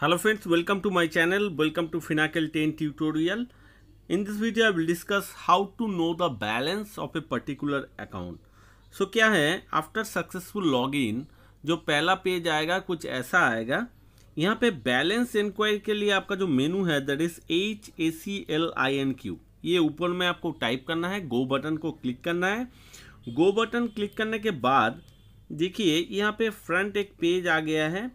hello friends welcome to my channel welcome to finacle 10 tutorial in this video i will discuss how to know the balance of a particular account so क्या है after successful login जो पहला page आएगा कुछ ऐसा आएगा यहाँ पे बैलेंस इंक्वायरी के लिए आपका जो मेनू है that is H A C L I N Q ये ऊपर में आपको टाइप करना है गो बटन को क्लिक करना है गो बटन क्लिक करने के बाद देखिए यहाँ पे फ्रंट एक पेज आ गया है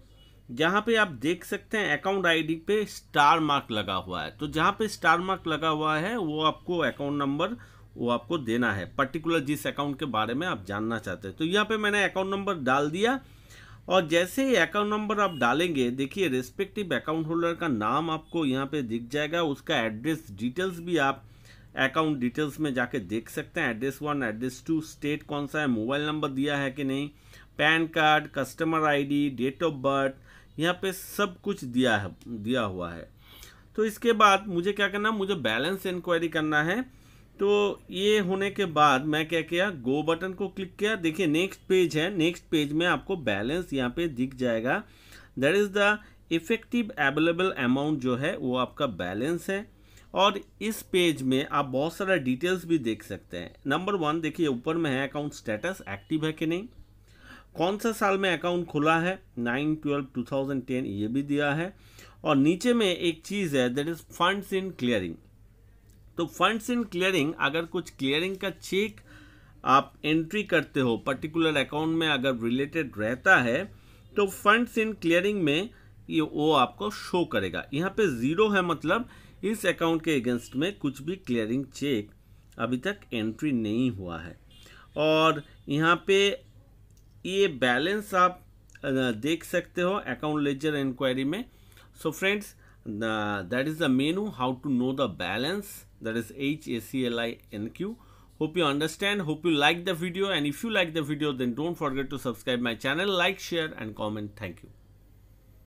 जहाँ पे आप देख सकते हैं अकाउंट आईडी पे स्टार मार्क लगा हुआ है तो जहाँ पे स्टार मार्क लगा हुआ है वो आपको अकाउंट नंबर वो आपको देना है पर्टिकुलर जिस अकाउंट के बारे में आप जानना चाहते हैं तो यहाँ पे मैंने अकाउंट नंबर डाल दिया और जैसे ही अकाउंट नंबर आप डालेंगे देखिए रेस्पेक्टिव अकाउंट होल्डर का नाम आपको यहाँ पर दिख जाएगा उसका एड्रेस डिटेल्स भी आप अकाउंट डिटेल्स में जाके देख सकते हैं address one address two state कौन सा है मोबाइल नंबर दिया है कि नहीं PAN card customer I date of birth यहाँ पे सब कुछ दिया है दिया हुआ है तो इसके बाद मुझे क्या करना मुझे बैलेंस इंक्वायरी करना है तो ये होने के बाद मैं क्या किया गो बटन को क्लिक किया देखिए नेक्स्ट पेज है नेक्स्ट पेज में आपको बैलेंस यहाँ पे दिख जाएगा that is the effective available amount जो है वो आपका बैलेंस है और इस पेज में आप बहुत सारा डिटेल्स भी देख सकते हैं नंबर वन देखिए ऊपर में है अकाउंट स्टेटस एक्टिव है कि नहीं कौन सा साल में अकाउंट खुला है nine twelve two thousand ten ये भी दिया है और नीचे में एक चीज़ है that is funds in clearing तो फंड्स इन क्लियरिंग अगर कुछ क्लियरिंग का चेक आप एंट्री करते हो पर्टिकुलर अकाउंट में अगर रिलेटेड रहता है तो फंड्स इन क्लियरिंग में ये वो आपको शो करेगा यहाँ पे ज़ीरो है मतलब इस अकाउंट के अगेंस्ट में कुछ भी क्लियरिंग चेक अभी तक एंट्री नहीं हुआ है और यहाँ पे ये balance आप देख सकते हो अकाउंट लेजर इंक्वायरी में so friends that is the menu how to know the balance that is NQ. hope you understand hope you like the video and if you like the video then don't forget to subscribe my channel like share and comment thank you